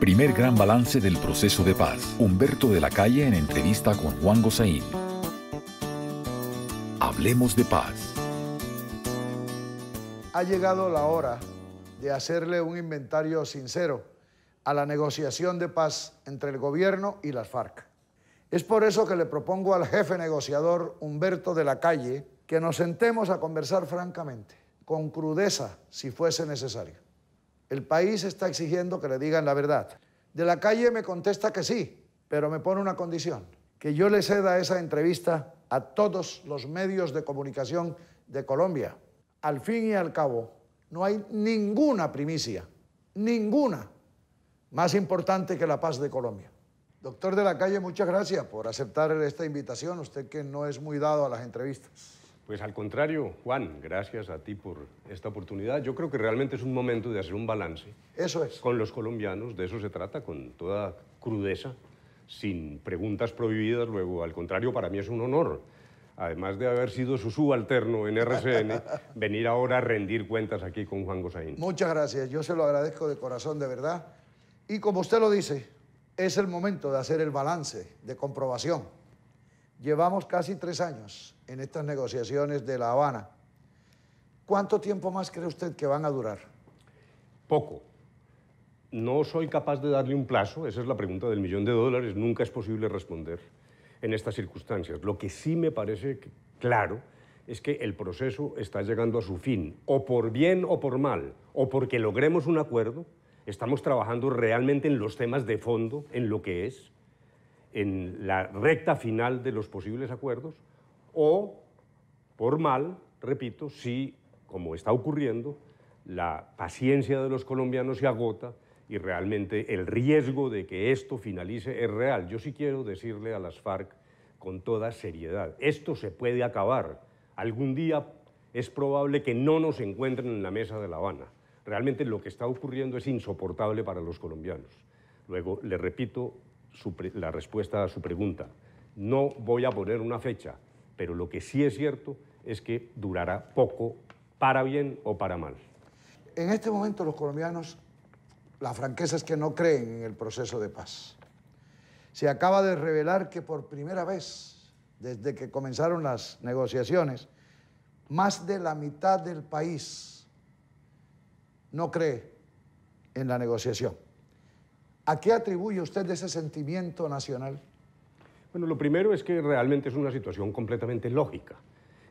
Primer gran balance del proceso de paz. Humberto de la Calle en entrevista con Juan Gozaín. Hablemos de paz. Ha llegado la hora de hacerle un inventario sincero a la negociación de paz entre el gobierno y las FARC. Es por eso que le propongo al jefe negociador Humberto de la Calle que nos sentemos a conversar francamente, con crudeza si fuese necesario. El país está exigiendo que le digan la verdad. De la calle me contesta que sí, pero me pone una condición, que yo le ceda esa entrevista a todos los medios de comunicación de Colombia. Al fin y al cabo, no hay ninguna primicia, ninguna, más importante que la paz de Colombia. Doctor de la calle, muchas gracias por aceptar esta invitación, usted que no es muy dado a las entrevistas. Pues al contrario, Juan, gracias a ti por esta oportunidad. Yo creo que realmente es un momento de hacer un balance. Eso es. Con los colombianos, de eso se trata, con toda crudeza, sin preguntas prohibidas luego. Al contrario, para mí es un honor, además de haber sido su subalterno en RCN, venir ahora a rendir cuentas aquí con Juan Gosaín. Muchas gracias, yo se lo agradezco de corazón, de verdad. Y como usted lo dice, es el momento de hacer el balance, de comprobación. Llevamos casi tres años en estas negociaciones de La Habana. ¿Cuánto tiempo más cree usted que van a durar? Poco. No soy capaz de darle un plazo, esa es la pregunta del millón de dólares, nunca es posible responder en estas circunstancias. Lo que sí me parece claro es que el proceso está llegando a su fin, o por bien o por mal, o porque logremos un acuerdo, estamos trabajando realmente en los temas de fondo, en lo que es, en la recta final de los posibles acuerdos, o, por mal, repito, si, como está ocurriendo, la paciencia de los colombianos se agota y realmente el riesgo de que esto finalice es real. Yo sí quiero decirle a las FARC con toda seriedad, esto se puede acabar. Algún día es probable que no nos encuentren en la mesa de La Habana. Realmente lo que está ocurriendo es insoportable para los colombianos. Luego, le repito, la respuesta a su pregunta. No voy a poner una fecha, pero lo que sí es cierto es que durará poco, para bien o para mal. En este momento los colombianos, la franqueza es que no creen en el proceso de paz. Se acaba de revelar que por primera vez, desde que comenzaron las negociaciones, más de la mitad del país no cree en la negociación. ¿A qué atribuye usted ese sentimiento nacional? Bueno, lo primero es que realmente es una situación completamente lógica.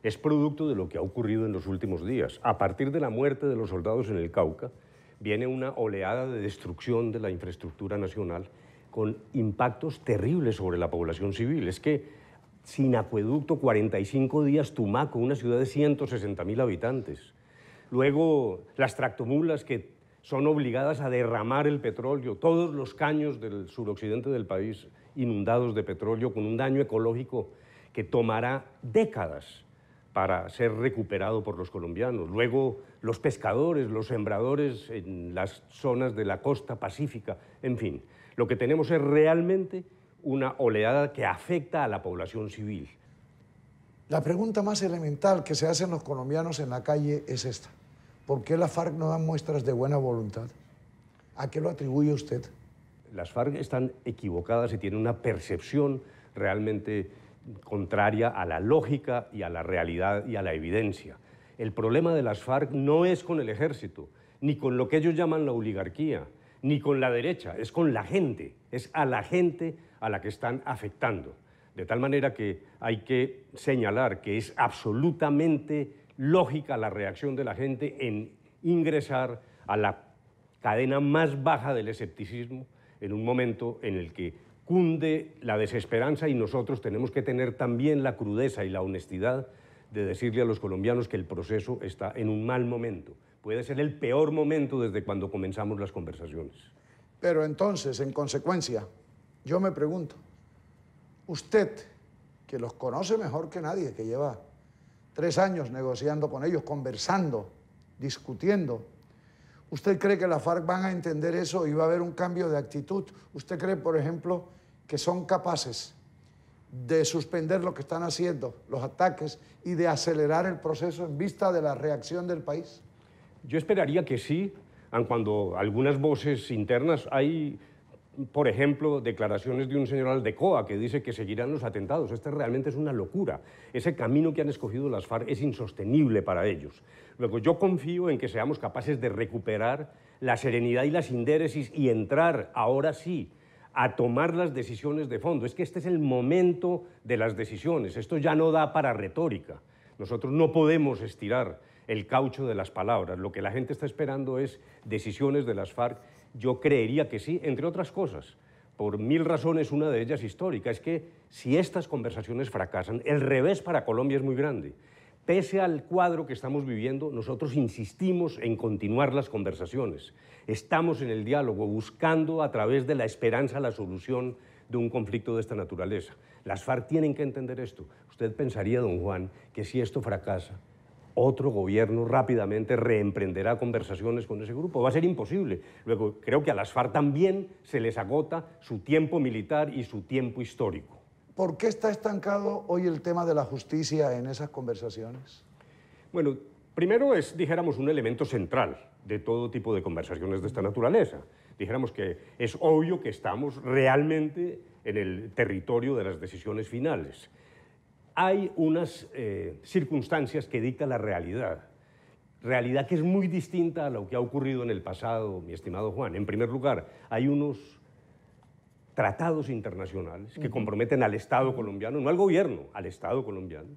Es producto de lo que ha ocurrido en los últimos días. A partir de la muerte de los soldados en el Cauca, viene una oleada de destrucción de la infraestructura nacional con impactos terribles sobre la población civil. Es que sin acueducto, 45 días, Tumaco, una ciudad de 160.000 habitantes. Luego, las tractomulas que son obligadas a derramar el petróleo, todos los caños del suroccidente del país inundados de petróleo con un daño ecológico que tomará décadas para ser recuperado por los colombianos. Luego los pescadores, los sembradores en las zonas de la costa pacífica, en fin, lo que tenemos es realmente una oleada que afecta a la población civil. La pregunta más elemental que se hacen los colombianos en la calle es esta. ¿Por qué las FARC no dan muestras de buena voluntad? ¿A qué lo atribuye usted? Las FARC están equivocadas y tienen una percepción realmente contraria a la lógica y a la realidad y a la evidencia. El problema de las FARC no es con el ejército, ni con lo que ellos llaman la oligarquía, ni con la derecha, es con la gente, es a la gente a la que están afectando. De tal manera que hay que señalar que es absolutamente lógica la reacción de la gente en ingresar a la cadena más baja del escepticismo en un momento en el que cunde la desesperanza y nosotros tenemos que tener también la crudeza y la honestidad de decirle a los colombianos que el proceso está en un mal momento. Puede ser el peor momento desde cuando comenzamos las conversaciones. Pero entonces, en consecuencia, yo me pregunto, usted, que los conoce mejor que nadie, que lleva tres años negociando con ellos, conversando, discutiendo. ¿Usted cree que la FARC van a entender eso y va a haber un cambio de actitud? ¿Usted cree, por ejemplo, que son capaces de suspender lo que están haciendo, los ataques, y de acelerar el proceso en vista de la reacción del país? Yo esperaría que sí, aun cuando algunas voces internas hay por ejemplo, declaraciones de un señor Aldecoa que dice que seguirán los atentados. Este realmente es una locura. Ese camino que han escogido las FARC es insostenible para ellos. Luego, yo confío en que seamos capaces de recuperar la serenidad y la sindéresis y entrar, ahora sí, a tomar las decisiones de fondo. Es que este es el momento de las decisiones. Esto ya no da para retórica. Nosotros no podemos estirar el caucho de las palabras. Lo que la gente está esperando es decisiones de las FARC yo creería que sí, entre otras cosas, por mil razones, una de ellas histórica, es que si estas conversaciones fracasan, el revés para Colombia es muy grande. Pese al cuadro que estamos viviendo, nosotros insistimos en continuar las conversaciones. Estamos en el diálogo, buscando a través de la esperanza la solución de un conflicto de esta naturaleza. Las FARC tienen que entender esto. Usted pensaría, don Juan, que si esto fracasa, otro gobierno rápidamente reemprenderá conversaciones con ese grupo. Va a ser imposible. Luego, creo que a las FARC también se les agota su tiempo militar y su tiempo histórico. ¿Por qué está estancado hoy el tema de la justicia en esas conversaciones? Bueno, primero es, dijéramos, un elemento central de todo tipo de conversaciones de esta naturaleza. Dijéramos que es obvio que estamos realmente en el territorio de las decisiones finales hay unas eh, circunstancias que dicta la realidad. Realidad que es muy distinta a lo que ha ocurrido en el pasado, mi estimado Juan. En primer lugar, hay unos tratados internacionales que comprometen al Estado colombiano, no al gobierno, al Estado colombiano.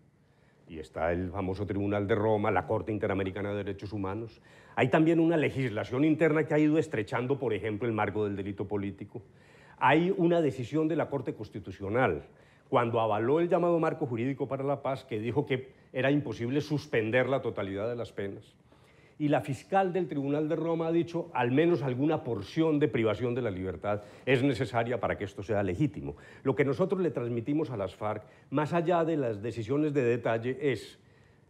Y está el famoso Tribunal de Roma, la Corte Interamericana de Derechos Humanos. Hay también una legislación interna que ha ido estrechando, por ejemplo, el marco del delito político. Hay una decisión de la Corte Constitucional cuando avaló el llamado marco jurídico para la paz que dijo que era imposible suspender la totalidad de las penas. Y la fiscal del Tribunal de Roma ha dicho al menos alguna porción de privación de la libertad es necesaria para que esto sea legítimo. Lo que nosotros le transmitimos a las FARC, más allá de las decisiones de detalle, es,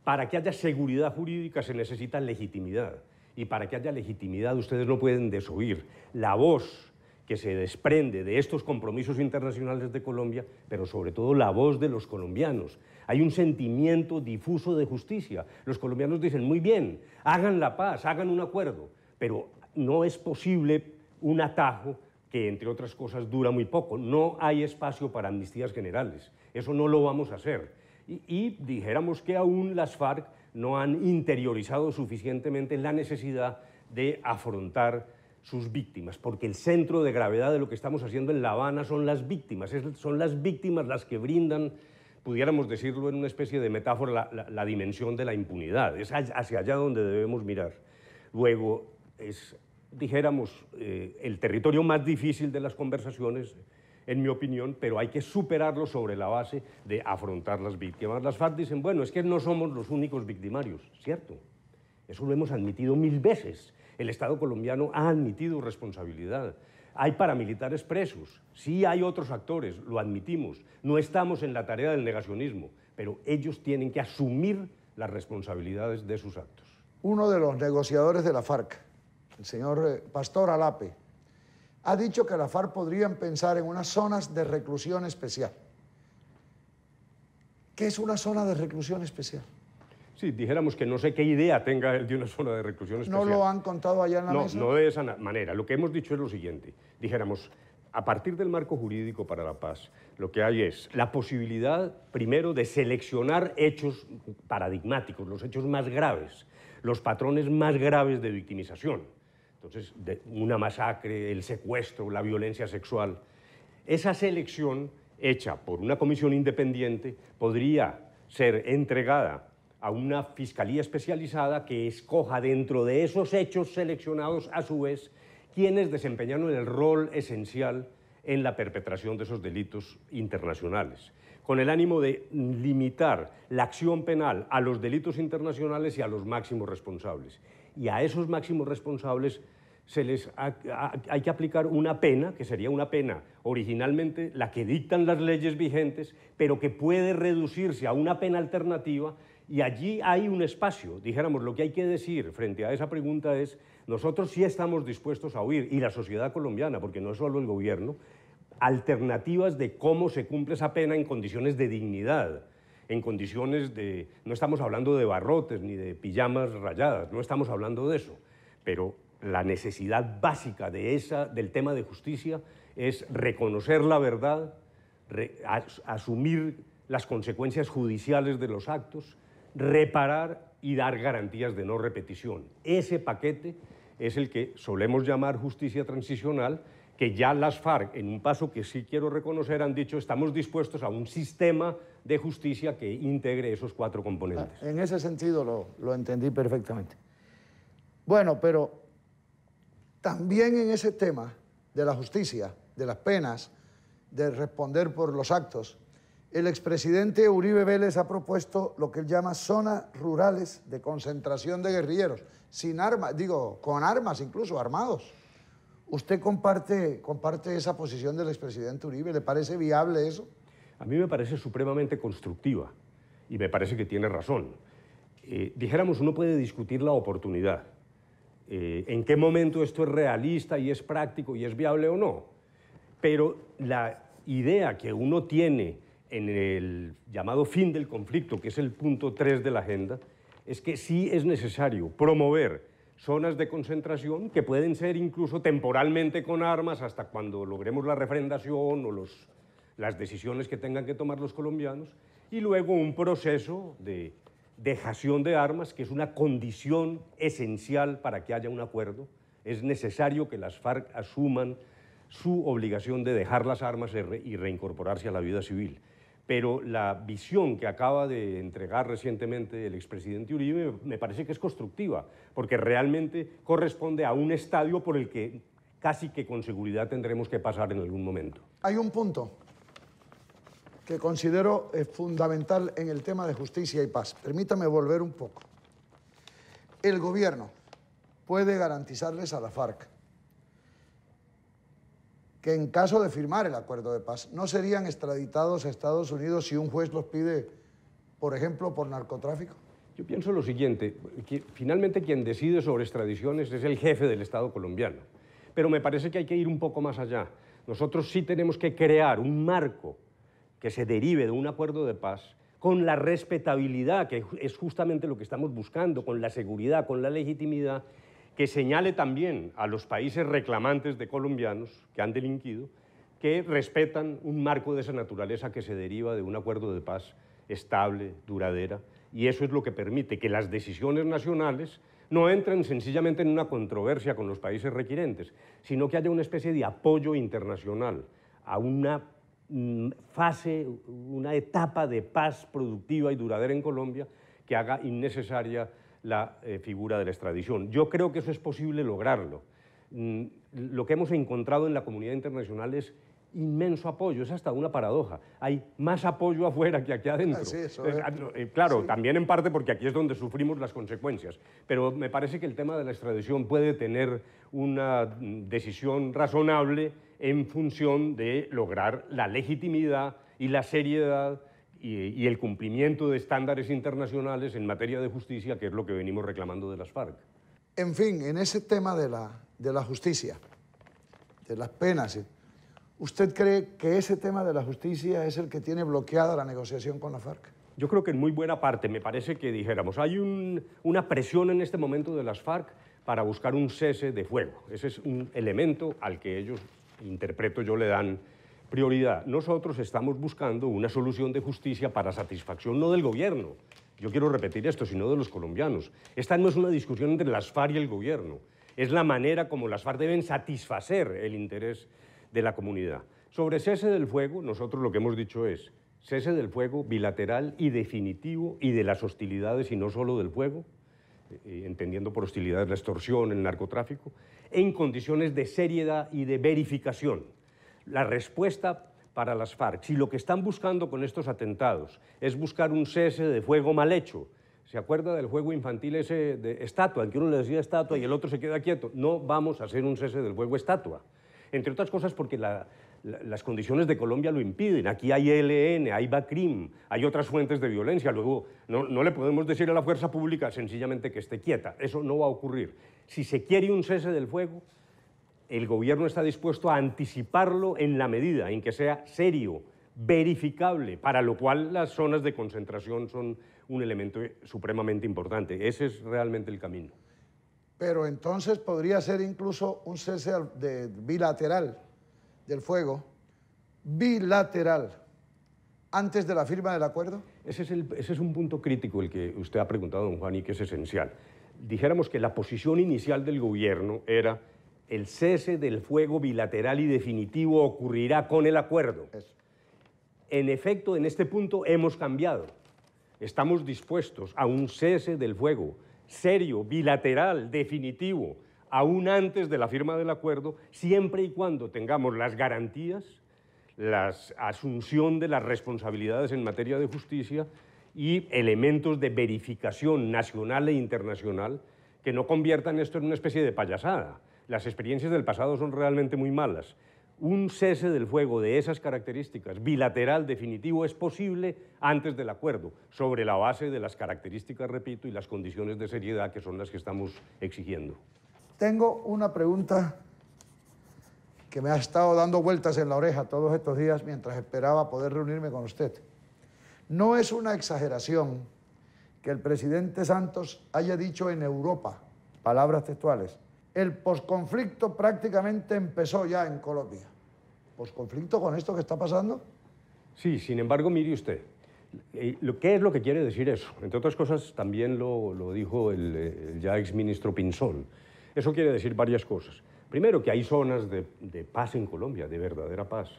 para que haya seguridad jurídica se necesita legitimidad. Y para que haya legitimidad ustedes no pueden desoír la voz que se desprende de estos compromisos internacionales de Colombia, pero sobre todo la voz de los colombianos. Hay un sentimiento difuso de justicia. Los colombianos dicen, muy bien, hagan la paz, hagan un acuerdo, pero no es posible un atajo que, entre otras cosas, dura muy poco. No hay espacio para amnistías generales. Eso no lo vamos a hacer. Y, dijéramos que aún las FARC no han interiorizado suficientemente la necesidad de afrontar sus víctimas, porque el centro de gravedad de lo que estamos haciendo en La Habana son las víctimas, son las víctimas las que brindan, pudiéramos decirlo en una especie de metáfora, la, dimensión de la impunidad, es hacia allá donde debemos mirar. Luego, es, dijéramos, eh, el territorio más difícil de las conversaciones, en mi opinión, pero hay que superarlo sobre la base de afrontar las víctimas. Las FARC dicen, bueno, es que no somos los únicos victimarios, ¿cierto? Eso lo hemos admitido mil veces. El Estado colombiano ha admitido responsabilidad. Hay paramilitares presos, sí hay otros actores, lo admitimos. No estamos en la tarea del negacionismo, pero ellos tienen que asumir las responsabilidades de sus actos. Uno de los negociadores de la FARC, el señor eh, Pastor Alape, ha dicho que la FARC podrían pensar en unas zonas de reclusión especial. ¿Qué es una zona de reclusión especial? dijéramos que no sé qué idea tenga de una zona de reclusión especial. ¿No lo han contado allá en la no, mesa? No, de esa manera. Lo que hemos dicho es lo siguiente. Dijéramos, a partir del marco jurídico para la paz, lo que hay es la posibilidad, primero, de seleccionar hechos paradigmáticos, los hechos más graves, los patrones más graves de victimización. Entonces, de una masacre, el secuestro, la violencia sexual. Esa selección hecha por una comisión independiente podría ser entregada a una fiscalía especializada que escoja dentro de esos hechos seleccionados, a su vez, quienes desempeñaron el rol esencial en la perpetración de esos delitos internacionales, con el ánimo de limitar la acción penal a los delitos internacionales y a los máximos responsables. Y a esos máximos responsables se les hay que aplicar una pena, que sería una pena originalmente la que dictan las leyes vigentes, pero que puede reducirse a una pena alternativa y allí hay un espacio. Dijéramos, lo que hay que decir frente a esa pregunta es, nosotros sí estamos dispuestos a oír, y la sociedad colombiana, porque no es solo el gobierno, alternativas de cómo se cumple esa pena en condiciones de dignidad, en condiciones de... No estamos hablando de barrotes ni de pijamas rayadas, no estamos hablando de eso, pero la necesidad básica de esa, del tema de justicia es reconocer la verdad, asumir las consecuencias judiciales de los actos reparar y dar garantías de no repetición. Ese paquete es el que solemos llamar justicia transicional, que ya las FARC, en un paso que sí quiero reconocer, han dicho estamos dispuestos a un sistema de justicia que integre esos cuatro componentes. Ah, en ese sentido lo, lo entendí perfectamente. Bueno, pero también en ese tema de la justicia, de las penas, de responder por los actos, el expresidente Uribe Vélez ha propuesto lo que él llama zonas rurales de concentración de guerrilleros, sin armas, digo, con armas incluso, armados. ¿Usted comparte, comparte esa posición del expresidente Uribe? ¿Le parece viable eso? A mí me parece supremamente constructiva y me parece que tiene razón. Eh, dijéramos, uno puede discutir la oportunidad. Eh, en qué momento esto es realista y es práctico y es viable o no. Pero la idea que uno tiene en el llamado fin del conflicto, que es el punto 3 de la agenda, es que sí es necesario promover zonas de concentración que pueden ser incluso temporalmente con armas hasta cuando logremos la refrendación o los, las decisiones que tengan que tomar los colombianos, y luego un proceso de dejación de armas, que es una condición esencial para que haya un acuerdo. Es necesario que las FARC asuman su obligación de dejar las armas y reincorporarse a la vida civil pero la visión que acaba de entregar recientemente el expresidente Uribe me parece que es constructiva, porque realmente corresponde a un estadio por el que casi que con seguridad tendremos que pasar en algún momento. Hay un punto que considero eh, fundamental en el tema de justicia y paz. Permítame volver un poco. El gobierno puede garantizarles a la FARC que en caso de firmar el acuerdo de paz no serían extraditados a Estados Unidos si un juez los pide, por ejemplo, por narcotráfico? Yo pienso lo siguiente, finalmente quien decide sobre extradiciones es el jefe del Estado colombiano, pero me parece que hay que ir un poco más allá. Nosotros sí tenemos que crear un marco que se derive de un acuerdo de paz con la respetabilidad, que es justamente lo que estamos buscando, con la seguridad, con la legitimidad, que señale también a los países reclamantes de colombianos que han delinquido que respetan un marco de esa naturaleza que se deriva de un acuerdo de paz estable, duradera, y eso es lo que permite que las decisiones nacionales no entren sencillamente en una controversia con los países requirentes, sino que haya una especie de apoyo internacional a una mm, fase, una etapa de paz productiva y duradera en Colombia que haga innecesaria la eh, figura de la extradición. Yo creo que eso es posible lograrlo. Mm, lo que hemos encontrado en la comunidad internacional es inmenso apoyo, es hasta una paradoja. Hay más apoyo afuera que aquí adentro. Ah, eh, claro, también en parte porque aquí es donde sufrimos las consecuencias, pero me parece que el tema de la extradición puede tener una mm, decisión razonable en función de lograr la legitimidad y la seriedad y, el cumplimiento de estándares internacionales en materia de justicia, que es lo que venimos reclamando de las FARC. En fin, en ese tema de la, de la justicia, de las penas, ¿usted cree que ese tema de la justicia es el que tiene bloqueada la negociación con las FARC? Yo creo que en muy buena parte, me parece que dijéramos, hay una presión en este momento de las FARC para buscar un cese de fuego. Ese es un elemento al que ellos, interpreto yo, le dan prioridad. Nosotros estamos buscando una solución de justicia para satisfacción no del gobierno, yo quiero repetir esto, sino de los colombianos. Esta no es una discusión entre las FARC y el gobierno, es la manera como las FARC deben satisfacer el interés de la comunidad. Sobre cese del fuego, nosotros lo que hemos dicho es cese del fuego bilateral y definitivo y de las hostilidades y no solo del fuego, eh, eh, entendiendo por hostilidades la extorsión, el narcotráfico, en condiciones de seriedad y de verificación la respuesta para las FARC. Si lo que están buscando con estos atentados es buscar un cese de fuego mal hecho, ¿se acuerda del juego infantil ese de estatua, en que uno le decía estatua y el otro se queda quieto? No vamos a hacer un cese del fuego estatua. Entre otras cosas porque las condiciones de Colombia lo impiden. Aquí hay ELN, hay BACRIM, hay otras fuentes de violencia. Luego, no le podemos decir a la fuerza pública sencillamente que esté quieta. Eso no va a ocurrir. Si se quiere un cese del fuego, el gobierno está dispuesto a anticiparlo en la medida en que sea serio, verificable, para lo cual las zonas de concentración son un elemento supremamente importante. Ese es realmente el camino. Pero entonces podría ser incluso un cese bilateral del fuego, bilateral, antes de la firma del acuerdo. Ese es, ese es un punto crítico el que usted ha preguntado, don Juan, y que es esencial. Dijéramos que la posición inicial del gobierno era el cese del fuego bilateral y definitivo ocurrirá con el acuerdo. En efecto, en este punto hemos cambiado. Estamos dispuestos a un cese del fuego serio, bilateral, definitivo, aún antes de la firma del acuerdo, siempre y cuando tengamos las garantías, la asunción de las responsabilidades en materia de justicia y elementos de verificación nacional e internacional que no conviertan esto en una especie de payasada las experiencias del pasado son realmente muy malas. Un cese del fuego de esas características, bilateral, definitivo, es posible antes del acuerdo, sobre la base de las características, repito, y las condiciones de seriedad que son las que estamos exigiendo. Tengo una pregunta que me ha estado dando vueltas en la oreja todos estos días mientras esperaba poder reunirme con usted. No es una exageración que el presidente Santos haya dicho en Europa, palabras textuales, el posconflicto prácticamente empezó ya en Colombia. ¿Posconflicto con esto que está pasando? Sí, sin embargo, mire usted, eh, ¿qué es lo que quiere decir eso? Entre otras cosas, también lo, dijo el, ya exministro Pinzón. Eso quiere decir varias cosas. Primero, que hay zonas de paz en Colombia, de verdadera paz.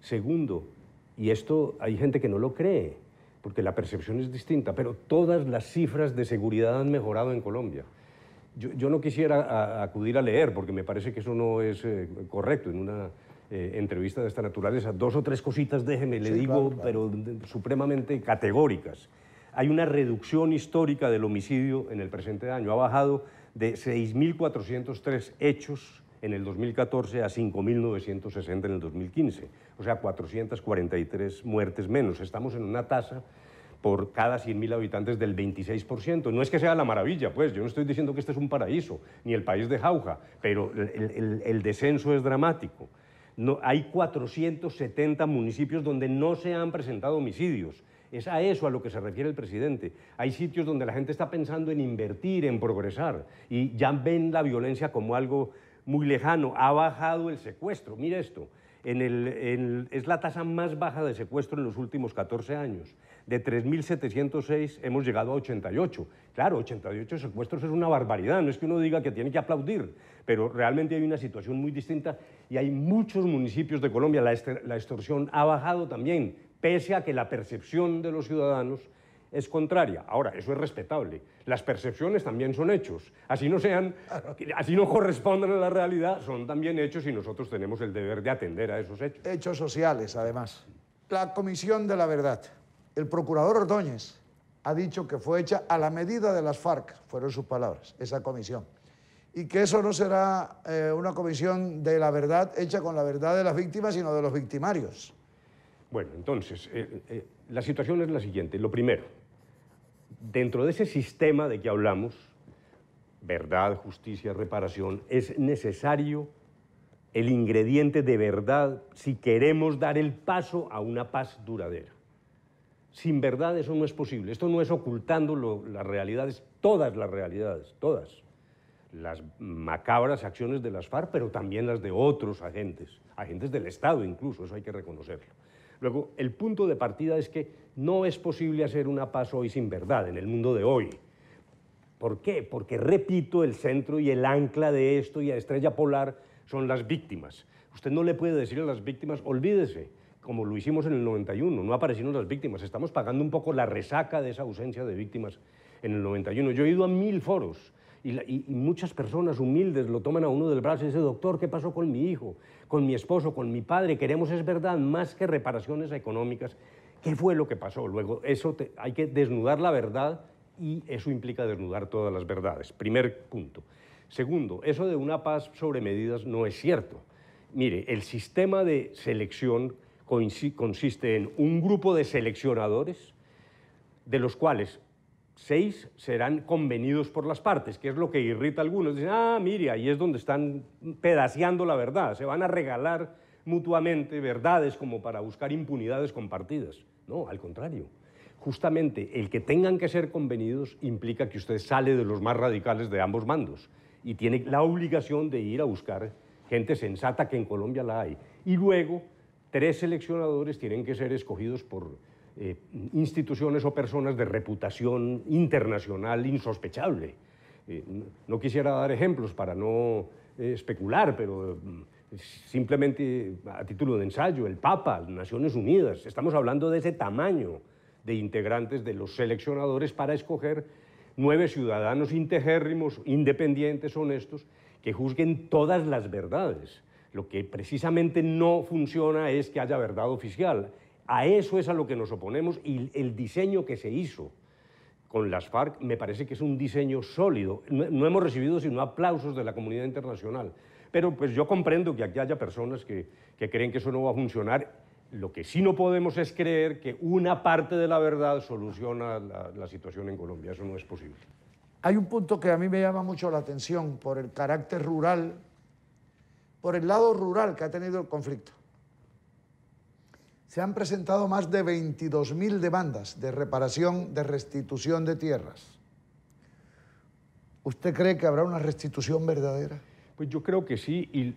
Segundo, y esto hay gente que no lo cree, porque la percepción es distinta, pero todas las cifras de seguridad han mejorado en Colombia yo, no quisiera acudir a leer, porque me parece que eso no es eh, correcto en una eh, entrevista de esta naturaleza. Dos o tres cositas, déjeme, le digo, pero supremamente categóricas. Hay una reducción histórica del homicidio en el presente año. Ha bajado de 6.403 hechos en el 2014 a 5.960 en el 2015. O sea, 443 muertes menos. Estamos en una tasa por cada 100.000 habitantes del 26%. No es que sea la maravilla, pues, yo no estoy diciendo que este es un paraíso, ni el país de Jauja, pero el, descenso es dramático. No, hay 470 municipios donde no se han presentado homicidios. Es a eso a lo que se refiere el presidente. Hay sitios donde la gente está pensando en invertir, en progresar, y ya ven la violencia como algo muy lejano. Ha bajado el secuestro, mire esto, es la tasa más baja de secuestro en los últimos 14 años de 3.706 hemos llegado a 88. Claro, 88 secuestros es una barbaridad, no es que uno diga que tiene que aplaudir, pero realmente hay una situación muy distinta y hay muchos municipios de Colombia, la, la extorsión ha bajado también, pese a que la percepción de los ciudadanos es contraria. Ahora, eso es respetable. Las percepciones también son hechos. Así no sean, así no correspondan a la realidad, son también hechos y nosotros tenemos el deber de atender a esos hechos. Hechos sociales, además. La Comisión de la Verdad. El procurador Ordóñez ha dicho que fue hecha a la medida de las FARC, fueron sus palabras, esa comisión. Y que eso no será eh, una comisión de la verdad hecha con la verdad de las víctimas, sino de los victimarios. Bueno, entonces, eh, eh, la situación es la siguiente. Lo primero, dentro de ese sistema de que hablamos, verdad, justicia, reparación, es necesario el ingrediente de verdad si queremos dar el paso a una paz duradera sin verdad eso no es posible. Esto no es ocultando las realidades, todas las realidades, todas. Las macabras acciones de las FARC, pero también las de otros agentes, agentes del Estado incluso, eso hay que reconocerlo. Luego, el punto de partida es que no es posible hacer una paz hoy sin verdad en el mundo de hoy. ¿Por qué? Porque, repito, el centro y el ancla de esto y la estrella polar son las víctimas. Usted no le puede decir a las víctimas, olvídese, como lo hicimos en el 91, no aparecieron las víctimas. Estamos pagando un poco la resaca de esa ausencia de víctimas en el 91. Yo he ido a mil foros y, muchas personas humildes lo toman a uno del brazo y dicen, doctor, ¿qué pasó con mi hijo, con mi esposo, con mi padre? Queremos, es verdad, más que reparaciones económicas. ¿Qué fue lo que pasó? Luego, eso hay que desnudar la verdad y eso implica desnudar todas las verdades. Primer punto. Segundo, eso de una paz sobre medidas no es cierto. Mire, el sistema de selección consiste en un grupo de seleccionadores, de los cuales seis serán convenidos por las partes, que es lo que irrita a algunos. Dicen, ah, mire, ahí es donde están pedaceando la verdad, se van a regalar mutuamente verdades como para buscar impunidades compartidas. No, al contrario. Justamente el que tengan que ser convenidos implica que usted sale de los más radicales de ambos mandos y tiene la obligación de ir a buscar gente sensata que en Colombia la hay. Y luego tres seleccionadores tienen que ser escogidos por eh, instituciones o personas de reputación internacional insospechable. Eh, no quisiera dar ejemplos para no eh, especular, pero mm, simplemente a título de ensayo, el Papa, Naciones Unidas, estamos hablando de ese tamaño de integrantes de los seleccionadores para escoger nueve ciudadanos integérrimos, independientes, honestos, que juzguen todas las verdades lo que precisamente no funciona es que haya verdad oficial. A eso es a lo que nos oponemos y el diseño que se hizo con las FARC me parece que es un diseño sólido. No, hemos recibido sino aplausos de la comunidad internacional. Pero pues yo comprendo que aquí haya personas que, creen que eso no va a funcionar. Lo que sí no podemos es creer que una parte de la verdad soluciona la situación en Colombia. Eso no es posible. Hay un punto que a mí me llama mucho la atención por el carácter rural por el lado rural que ha tenido el conflicto. Se han presentado más de 22.000 demandas de reparación, de restitución de tierras. ¿Usted cree que habrá una restitución verdadera? Pues yo creo que sí, y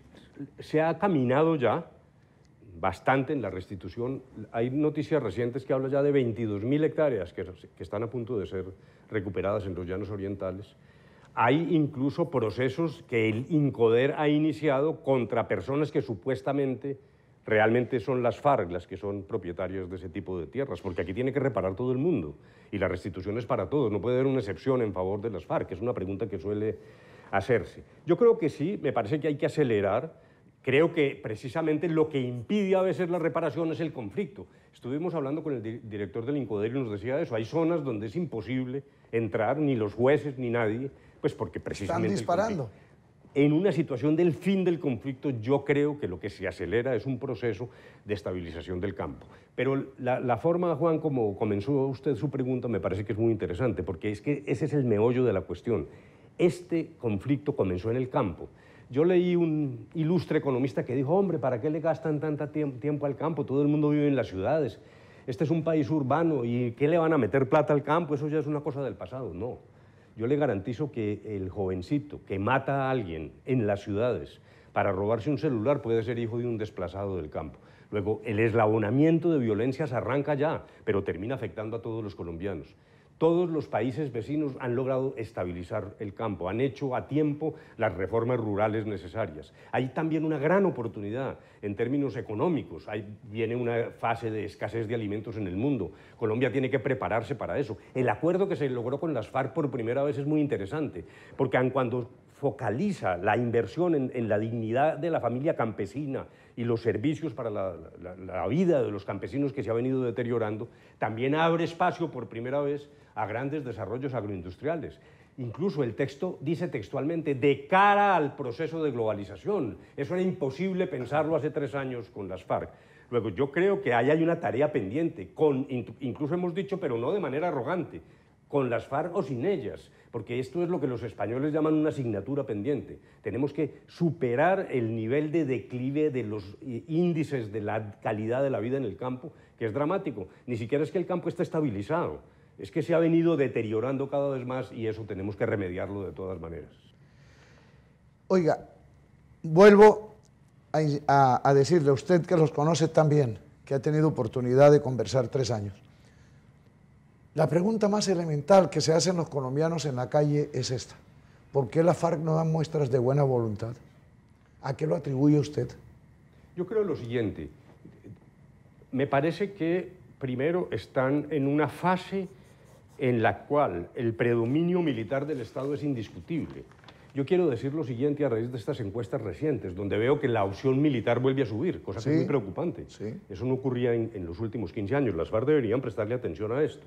se ha caminado ya bastante en la restitución. Hay noticias recientes que hablan ya de 22.000 hectáreas que, que, están a punto de ser recuperadas en los llanos orientales. Hay incluso procesos que el INCODER ha iniciado contra personas que supuestamente realmente son las FARC las que son propietarias de ese tipo de tierras, porque aquí tiene que reparar todo el mundo y la restitución es para todos, no puede haber una excepción en favor de las FARC, es una pregunta que suele hacerse. Yo creo que sí, me parece que hay que acelerar, creo que precisamente lo que impide a veces la reparación es el conflicto. Estuvimos hablando con el director del Incoder y nos decía eso, hay zonas donde es imposible entrar, ni los jueces ni nadie, pues porque precisamente... Están disparando. En una situación del fin del conflicto, yo creo que lo que se acelera es un proceso de estabilización del campo. Pero la, forma, Juan, como comenzó usted su pregunta, me parece que es muy interesante, porque es que ese es el meollo de la cuestión. Este conflicto comenzó en el campo. Yo leí un ilustre economista que dijo, hombre, ¿para qué le gastan tanto tiempo al campo? Todo el mundo vive en las ciudades. Este es un país urbano y ¿qué le van a meter plata al campo? Eso ya es una cosa del pasado. No. Yo le garantizo que el jovencito que mata a alguien en las ciudades para robarse un celular puede ser hijo de un desplazado del campo. Luego, el eslabonamiento de violencias arranca ya, pero termina afectando a todos los colombianos. Todos los países vecinos han logrado estabilizar el campo, han hecho a tiempo las reformas rurales necesarias. Hay también una gran oportunidad en términos económicos. viene una fase de escasez de alimentos en el mundo. Colombia tiene que prepararse para eso. El acuerdo que se logró con las FARC por primera vez es muy interesante, porque aun cuando focaliza la inversión en la dignidad de la familia campesina, y los servicios para la, vida de los campesinos que se ha venido deteriorando, también abre espacio por primera vez a grandes desarrollos agroindustriales. Incluso el texto dice textualmente, de cara al proceso de globalización. Eso era imposible pensarlo hace tres años con las FARC. Luego, yo creo que ahí hay una tarea pendiente, con, incluso hemos dicho, pero no de manera arrogante, con las FARC o sin ellas, porque esto es lo que los españoles llaman una asignatura pendiente. Tenemos que superar el nivel de declive de los eh, índices de la calidad de la vida en el campo, que es dramático. Ni siquiera es que el campo esté estabilizado, es que se ha venido deteriorando cada vez más y eso tenemos que remediarlo de todas maneras. Oiga, vuelvo a, decirle a usted que los conoce tan bien, que ha tenido oportunidad de conversar tres años. La pregunta más elemental que se hacen los colombianos en la calle es esta. ¿Por qué la FARC no da muestras de buena voluntad? ¿A qué lo atribuye usted? Yo creo lo siguiente. Me parece que primero están en una fase en la cual el predominio militar del Estado es indiscutible. Yo quiero decir lo siguiente a raíz de estas encuestas recientes, donde veo que la opción militar vuelve a subir, cosa que es muy preocupante. Eso no ocurría en, en, los últimos 15 años. Las FARC deberían prestarle atención a esto.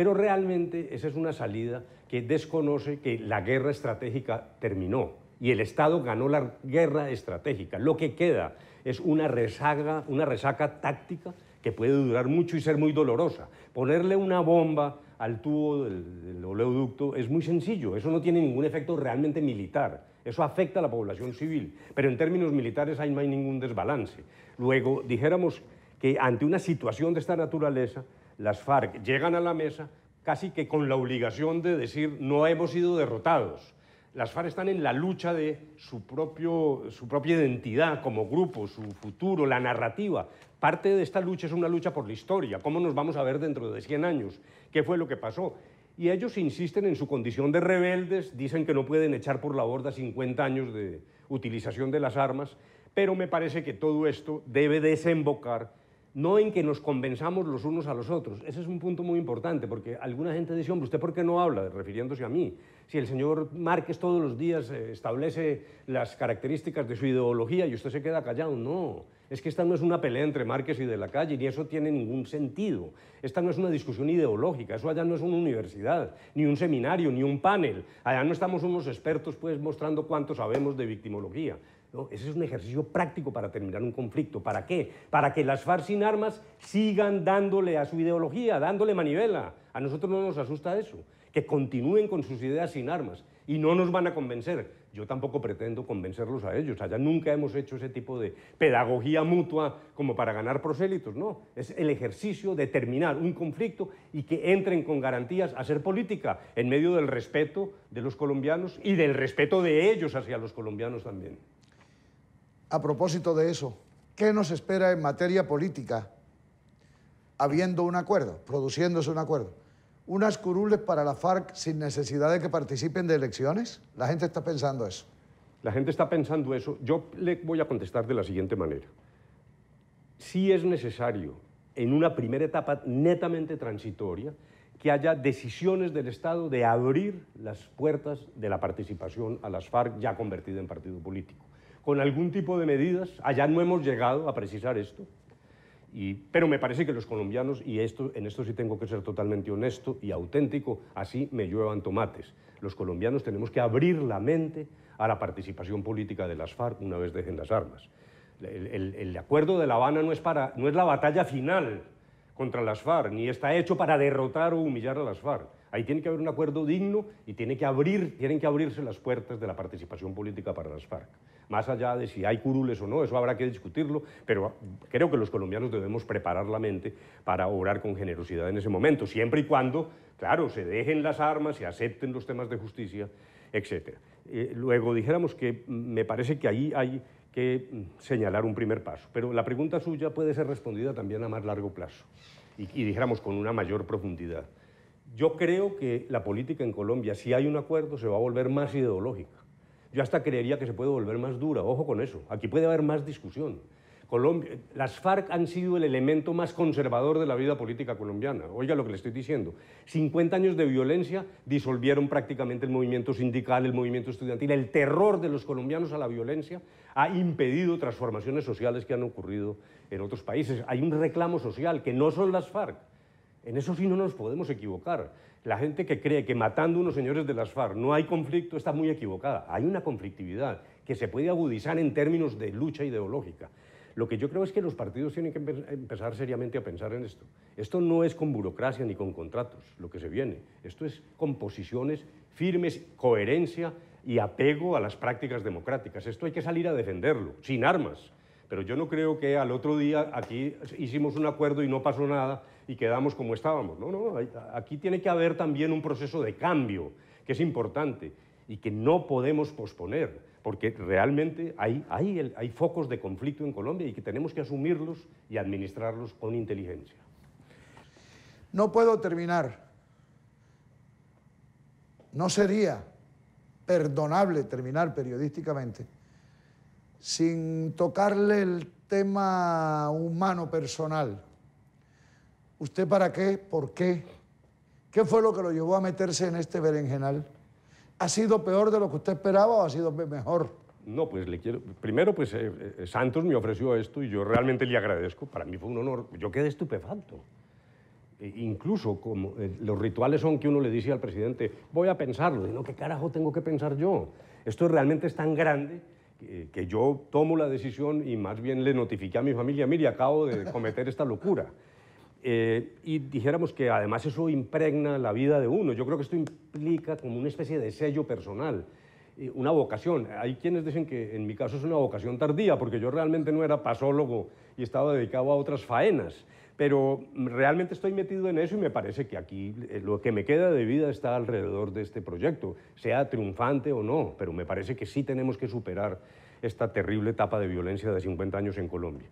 Pero realmente esa es una salida que desconoce que la guerra estratégica terminó y el Estado ganó la guerra estratégica. Lo que queda es una resaca, una resaca táctica que puede durar mucho y ser muy dolorosa. Ponerle una bomba al tubo del, oleoducto es muy sencillo, eso no tiene ningún efecto realmente militar, eso afecta a la población civil, pero en términos militares ahí no hay ningún desbalance. Luego, dijéramos que ante una situación de esta naturaleza, las FARC llegan a la mesa casi que con la obligación de decir no hemos sido derrotados. Las FARC están en la lucha de su, propio, su propia identidad como grupo, su futuro, la narrativa. Parte de esta lucha es una lucha por la historia, cómo nos vamos a ver dentro de 100 años, qué fue lo que pasó. Y ellos insisten en su condición de rebeldes, dicen que no pueden echar por la borda 50 años de utilización de las armas, pero me parece que todo esto debe desembocar no en que nos convenzamos los unos a los otros. Ese es un punto muy importante, porque alguna gente dice, hombre, ¿usted por qué no habla? Refiriéndose a mí. Si el señor Márquez todos los días eh, establece las características de su ideología y usted se queda callado, no. Es que esta no es una pelea entre Márquez y de la calle, y eso tiene ningún sentido. Esta no es una discusión ideológica, eso allá no es una universidad, ni un seminario, ni un panel. Allá no estamos unos expertos pues mostrando cuánto sabemos de victimología. Ese es un ejercicio práctico para terminar un conflicto. ¿Para qué? Para que las FARC sin armas sigan dándole a su ideología, dándole manivela. A nosotros no nos asusta eso. Que continúen con sus ideas sin armas. Y no nos van a convencer. Yo tampoco pretendo convencerlos a ellos. Allá nunca hemos hecho ese tipo de pedagogía mutua como para ganar prosélitos. No, es el ejercicio de terminar un conflicto y que entren con garantías a hacer política en medio del respeto de los colombianos y del respeto de ellos hacia los colombianos también. A propósito de eso, ¿qué nos espera en materia política? Habiendo un acuerdo, produciéndose un acuerdo. ¿Unas curules para la FARC sin necesidad de que participen de elecciones? La gente está pensando eso. La gente está pensando eso. Yo le voy a contestar de la siguiente manera. Si es necesario, en una primera etapa netamente transitoria, que haya decisiones del Estado de abrir las puertas de la participación a las FARC ya convertida en partido político con algún tipo de medidas. Allá no hemos llegado a precisar esto. pero me parece que los colombianos, y esto, en esto sí tengo que ser totalmente honesto y auténtico, así me lluevan tomates. Los colombianos tenemos que abrir la mente a la participación política de las FARC una vez dejen las armas. El, acuerdo de La Habana no es, para, no es la batalla final contra las FARC, ni está hecho para derrotar o humillar a las FARC. Ahí tiene que haber un acuerdo digno y tiene que abrir, tienen que abrirse las puertas de la participación política para las FARC más allá de si hay curules o no, eso habrá que discutirlo, pero creo que los colombianos debemos preparar la mente para obrar con generosidad en ese momento, siempre y cuando, claro, se dejen las armas, se acepten los temas de justicia, etc. Eh, luego, dijéramos que me parece que ahí hay que mm, señalar un primer paso, pero la pregunta suya puede ser respondida también a más largo plazo y, y dijéramos con una mayor profundidad. Yo creo que la política en Colombia, si hay un acuerdo, se va a volver más ideológico, yo hasta creería que se puede volver más dura, ojo con eso. Aquí puede haber más discusión. las FARC han sido el elemento más conservador de la vida política colombiana. Oiga lo que le estoy diciendo. 50 años de violencia disolvieron prácticamente el movimiento sindical, el movimiento estudiantil. El terror de los colombianos a la violencia ha impedido transformaciones sociales que han ocurrido en otros países. Hay un reclamo social que no son las FARC. En eso sí no nos podemos equivocar. La gente que cree que matando unos señores de las FARC no hay conflicto está muy equivocada. Hay una conflictividad que se puede agudizar en términos de lucha ideológica. Lo que yo creo es que los partidos tienen que empezar seriamente a pensar en esto. Esto no es con burocracia ni con contratos lo que se viene. Esto es con posiciones firmes, coherencia y apego a las prácticas democráticas. Esto hay que salir a defenderlo, sin armas. Pero yo no creo que al otro día aquí hicimos un acuerdo y no pasó nada y quedamos como estábamos. No, no, aquí tiene que haber también un proceso de cambio que es importante y que no podemos posponer, porque realmente hay, hay, hay focos de conflicto en Colombia y que tenemos que asumirlos y administrarlos con inteligencia. No puedo terminar. No sería perdonable terminar periodísticamente sin tocarle el tema humano personal ¿Usted para qué? ¿Por qué? ¿Qué fue lo que lo llevó a meterse en este berenjenal? ¿Ha sido peor de lo que usted esperaba o ha sido mejor? No, pues le quiero. Primero, pues eh, eh, Santos me ofreció esto y yo realmente le agradezco. Para mí fue un honor. Yo quedé estupefacto. E incluso como eh, los rituales son que uno le dice al presidente, voy a pensarlo. Y no, ¿qué carajo tengo que pensar yo? Esto realmente es tan grande que, yo tomo la decisión y más bien le notifiqué a mi familia, mire, acabo de cometer esta locura. Eh, y dijéramos que además eso impregna la vida de uno. Yo creo que esto implica como una especie de sello personal, eh, una vocación. Hay quienes dicen que en mi caso es una vocación tardía, porque yo realmente no era pasólogo y estaba dedicado a otras faenas. Pero realmente estoy metido en eso y me parece que aquí eh, lo que me queda de vida está alrededor de este proyecto, sea triunfante o no, pero me parece que sí tenemos que superar esta terrible etapa de violencia de 50 años en Colombia.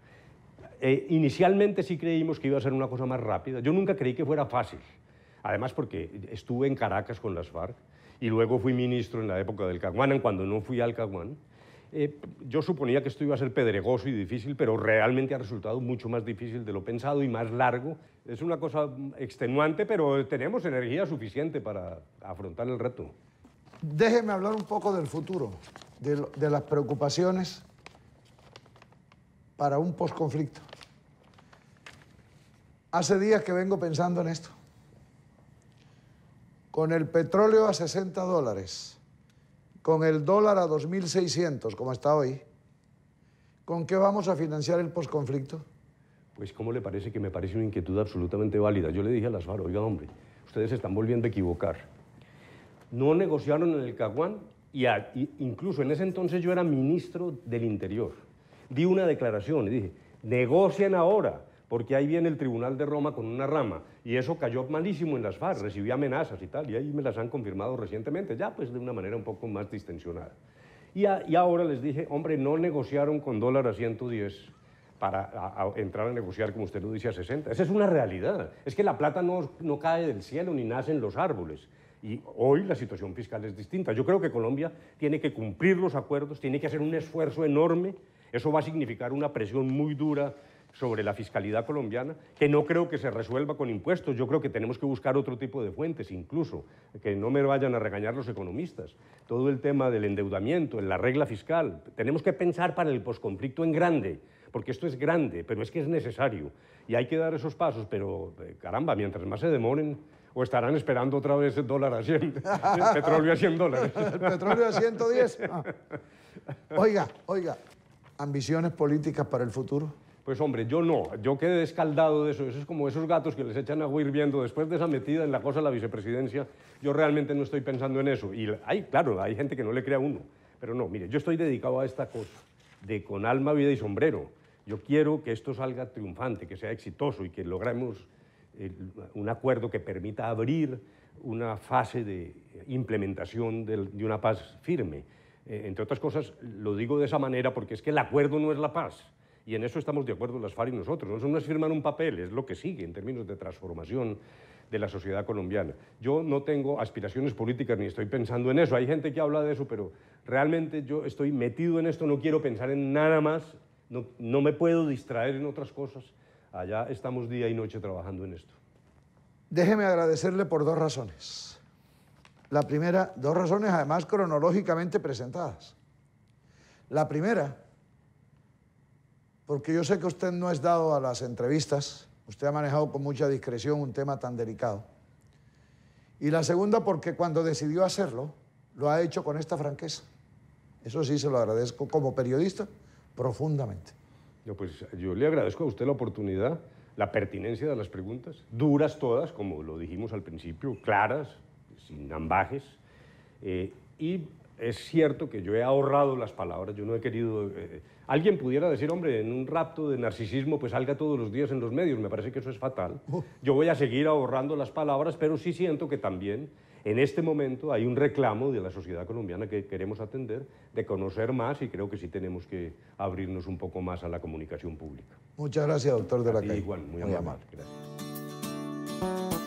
Eh, inicialmente sí creímos que iba a ser una cosa más rápida. Yo nunca creí que fuera fácil. Además porque estuve en Caracas con las FARC y luego fui ministro en la época del Caguán, cuando no fui al Caguán. Eh, yo suponía que esto iba a ser pedregoso y difícil, pero realmente ha resultado mucho más difícil de lo pensado y más largo. Es una cosa extenuante, pero tenemos energía suficiente para afrontar el reto. Déjeme hablar un poco del futuro, de, de las preocupaciones para un posconflicto. Hace días que vengo pensando en esto. Con el petróleo a 60 dólares, con el dólar a 2.600 como está hoy, ¿con qué vamos a financiar el posconflicto? Pues, ¿cómo le parece que me parece una inquietud absolutamente válida? Yo le dije a las FARC, oiga, hombre, ustedes se están volviendo a equivocar. No negociaron en el Caguán y, incluso en ese entonces yo era ministro del Interior. Di una declaración y dije, negocien ahora, porque ahí viene el Tribunal de Roma con una rama, y eso cayó malísimo en las FARC, Recibí amenazas y tal, y ahí me las han confirmado recientemente, ya pues de una manera un poco más distensionada. Y, ahora les dije, hombre, no negociaron con dólar a 110 para entrar a negociar, como usted lo dice, a 60. Esa es una realidad. Es que la plata no, no cae del cielo ni nacen los árboles. Y hoy la situación fiscal es distinta. Yo creo que Colombia tiene que cumplir los acuerdos, tiene que hacer un esfuerzo enorme. Eso va a significar una presión muy dura sobre la fiscalidad colombiana, que no creo que se resuelva con impuestos. Yo creo que tenemos que buscar otro tipo de fuentes, incluso, que no me vayan a regañar los economistas. Todo el tema del endeudamiento, en la regla fiscal. Tenemos que pensar para el posconflicto en grande, porque esto es grande, pero es que es necesario. Y hay que dar esos pasos, pero eh, caramba, mientras más se demoren, o estarán esperando otra vez el dólar a 100, el petróleo a 100 dólares. el petróleo a 110. Ah. Oiga, oiga, ambiciones políticas para el futuro. Pues hombre, yo no, yo quedé descaldado de eso, eso es como esos gatos que les echan agua hirviendo después de esa metida en la cosa de la vicepresidencia, yo realmente no estoy pensando en eso. Y hay, claro, hay gente que no le crea uno, pero no, mire, yo estoy dedicado a esta cosa de con alma, vida y sombrero. Yo quiero que esto salga triunfante, que sea exitoso y que logremos eh, un acuerdo que permita abrir una fase de implementación de, una paz firme. Eh, entre otras cosas, lo digo de esa manera porque es que el acuerdo no es la paz y en eso estamos de acuerdo las FARC y nosotros. No nos firman un papel, es lo que sigue en términos de transformación de la sociedad colombiana. Yo no tengo aspiraciones políticas ni estoy pensando en eso. Hay gente que habla de eso, pero realmente yo estoy metido en esto, no quiero pensar en nada más, no, no me puedo distraer en otras cosas. Allá estamos día y noche trabajando en esto. Déjeme agradecerle por dos razones. La primera, dos razones además cronológicamente presentadas. La primera porque yo sé que usted no es dado a las entrevistas, usted ha manejado con mucha discreción un tema tan delicado. Y la segunda, porque cuando decidió hacerlo, lo ha hecho con esta franqueza. Eso sí se lo agradezco como periodista profundamente. Yo, pues, yo le agradezco a usted la oportunidad, la pertinencia de las preguntas, duras todas, como lo dijimos al principio, claras, sin ambajes. Eh, y es cierto que yo he ahorrado las palabras, yo no he querido... Eh, alguien pudiera decir, hombre, en un rapto de narcisismo, pues salga todos los días en los medios, me parece que eso es fatal. Yo voy a seguir ahorrando las palabras, pero sí siento que también en este momento hay un reclamo de la sociedad colombiana que queremos atender, de conocer más y creo que sí tenemos que abrirnos un poco más a la comunicación pública. Muchas gracias, doctor de la Calle. Igual, muy, amable. Gracias.